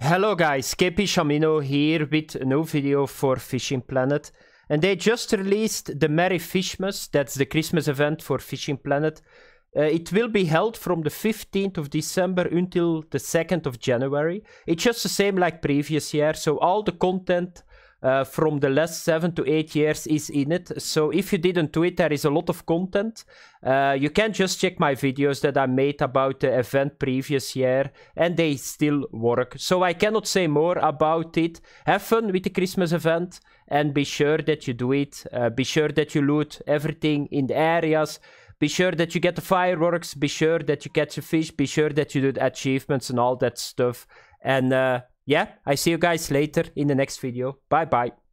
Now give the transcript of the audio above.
Hello guys, Kepi Shamino here with a new video for Fishing Planet. And they just released the Merry Fishmas, that's the Christmas event for Fishing Planet. Uh, it will be held from the 15th of December until the 2nd of January. It's just the same like previous year, so all the content uh, from the last seven to eight years is in it. So if you didn't do it, there is a lot of content. Uh, you can just check my videos that I made about the event previous year, and they still work. So I cannot say more about it. Have fun with the Christmas event, and be sure that you do it. Uh, be sure that you loot everything in the areas. Be sure that you get the fireworks. Be sure that you catch a fish. Be sure that you do the achievements and all that stuff. And uh, yeah, I see you guys later in the next video. Bye bye.